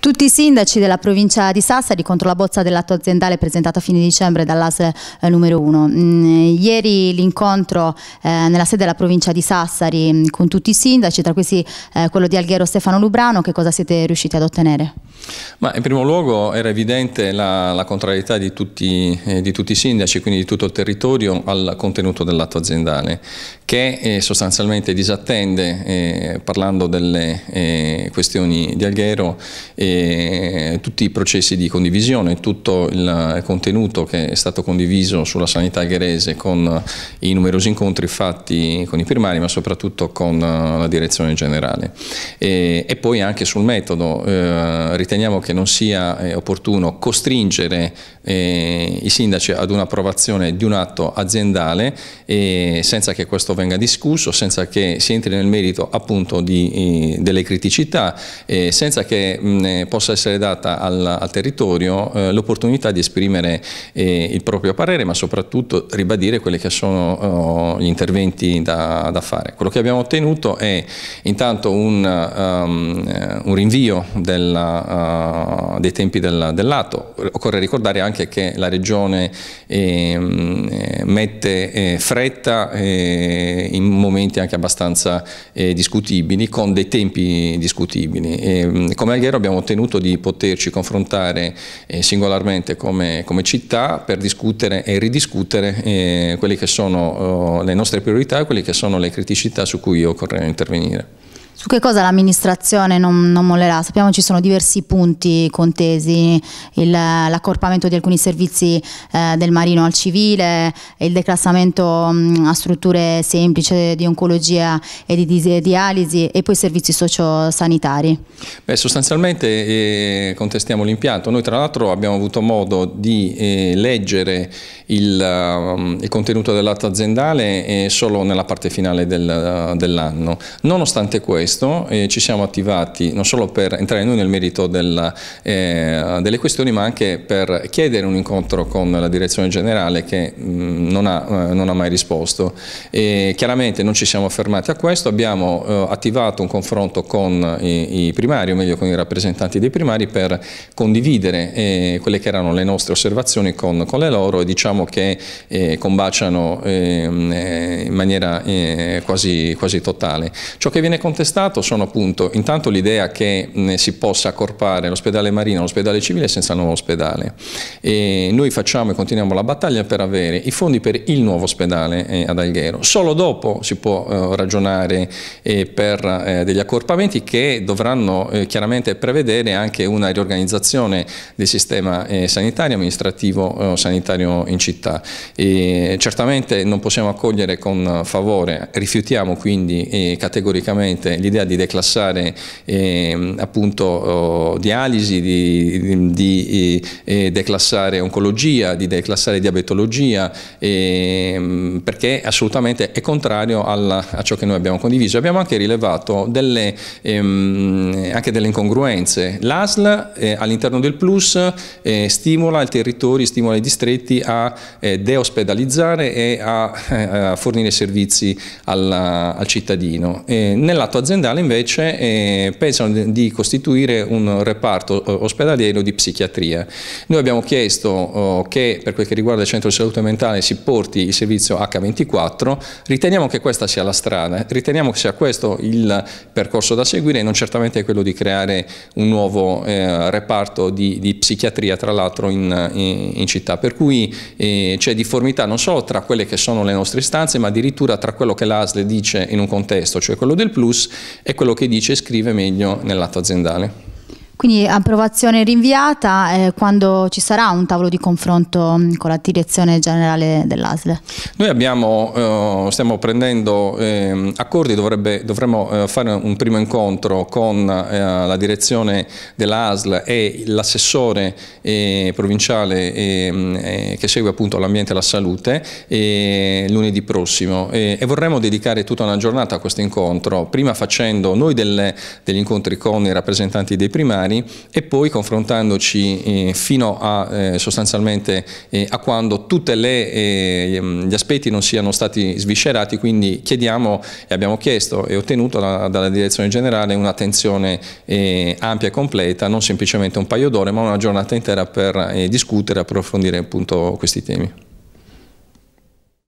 Tutti i sindaci della provincia di Sassari contro la bozza dell'atto aziendale presentata a fine dicembre dall'ASL eh, numero 1. Mm, ieri l'incontro eh, nella sede della provincia di Sassari mm, con tutti i sindaci, tra questi eh, quello di Alghero Stefano Lubrano, che cosa siete riusciti ad ottenere? Ma in primo luogo era evidente la, la contrarietà di tutti, eh, di tutti, i sindaci, quindi di tutto il territorio, al contenuto dell'atto aziendale, che eh, sostanzialmente disattende, eh, parlando delle eh, questioni di Alghero, eh, tutti i processi di condivisione, tutto il contenuto che è stato condiviso sulla sanità algherese con i numerosi incontri fatti con i primari, ma soprattutto con eh, la direzione generale. E, e poi anche sul metodo, eh, riteniamo che non sia eh, opportuno costringere eh, i sindaci ad un'approvazione di un atto aziendale eh, senza che questo venga discusso, senza che si entri nel merito appunto di, eh, delle criticità, eh, senza che mh, possa essere data al, al territorio l'opportunità di esprimere il proprio parere ma soprattutto ribadire quelli che sono oh, gli interventi da, da, fare. Quello che abbiamo ottenuto è intanto un, um, un rinvio della dei tempi del, lato. Occorre ricordare anche che la Regione ehm, eh, mette eh, fretta eh, in momenti anche abbastanza eh, discutibili, con dei tempi discutibili. E, ehm, come Alghero abbiamo ottenuto di poterci confrontare eh, singolarmente come, come, città per discutere e ridiscutere eh, quelle che sono oh, le nostre priorità e quelle che sono le criticità su cui occorre intervenire. Su che cosa l'amministrazione non, non mollerà? Sappiamo ci sono diversi punti contesi, l'accorpamento di alcuni servizi eh, del marino al civile, il declassamento mh, mm, a strutture semplici di oncologia e di, di dialisi e poi servizi sociosanitari. Beh, sostanzialmente eh, contestiamo l'impianto. Noi tra l'altro abbiamo avuto modo di eh, leggere il, um, il contenuto dell'atto aziendale solo nella parte finale del, uh, dell'anno. Nonostante questo eh, ci siamo attivati non solo per entrare noi nel merito del, eh, delle questioni ma anche per chiedere un incontro con la direzione generale che mh, mm, non, ha, eh, non, ha, mai risposto. E chiaramente non ci siamo fermati a questo, abbiamo eh, attivato un confronto con i, i, primari o meglio con i rappresentanti dei primari per condividere eh, quelle che erano le nostre osservazioni con, con le loro e diciamo diciamo, che eh, combaciano ehm, eh, in maniera eh, quasi, quasi, totale. Ciò che viene contestato sono appunto intanto l'idea che si possa accorpare l'ospedale marino all'ospedale civile senza il nuovo ospedale. E noi facciamo e continuiamo la battaglia per avere i fondi per il nuovo ospedale eh, ad Alghero. Solo dopo si può eh, ragionare eh, per degli accorpamenti che dovranno chiaramente prevedere anche una riorganizzazione del sistema sanitario amministrativo sanitario in città città. E certamente non possiamo accogliere con favore, rifiutiamo quindi categoricamente l'idea di declassare eh, appunto oh, dialisi, di, di eh, eh, declassare oncologia, di declassare diabetologia, eh, perché assolutamente è contrario alla, a ciò che noi abbiamo condiviso. Abbiamo anche rilevato delle, ehm, anche delle incongruenze. L'ASL eh, all'interno del Plus eh, stimola i territori, stimola i distretti a eh, deospedalizzare e a, eh, fornire servizi alla, al cittadino. nell'atto aziendale invece eh, pensano di costituire un reparto eh, ospedaliero di psichiatria. Noi abbiamo chiesto oh, che per quel che riguarda il centro di salute mentale si porti il servizio H24, riteniamo che questa sia la strada, riteniamo che sia questo il percorso da seguire e non certamente quello di creare un nuovo eh, reparto di, di psichiatria tra l'altro in, in, in città. Per cui eh, c'è cioè, difformità non solo tra quelle che sono le nostre istanze, ma addirittura tra quello che l'ASL dice in un contesto, cioè quello del plus, e quello che dice e scrive meglio nell'atto aziendale. Quindi approvazione rinviata eh, quando ci sarà un tavolo di confronto mm, con la direzione generale dell'ASL? Noi abbiamo, eh, stiamo prendendo eh, accordi, dovrebbe, dovremmo eh, fare un primo incontro con eh, la direzione dell'ASL e l'assessore eh, provinciale ehm, che segue appunto l'ambiente e la salute lunedì prossimo e vorremmo dedicare tutta una giornata a questo incontro, prima facendo noi delle, degli incontri con i rappresentanti dei primari familiari e poi confrontandoci eh, fino a eh, sostanzialmente eh, a quando tutti eh, gli aspetti non siano stati sviscerati, quindi chiediamo e abbiamo chiesto e ottenuto la, dalla direzione generale un'attenzione eh, ampia e completa, non semplicemente un paio d'ore ma una giornata intera per discutere e approfondire appunto questi temi.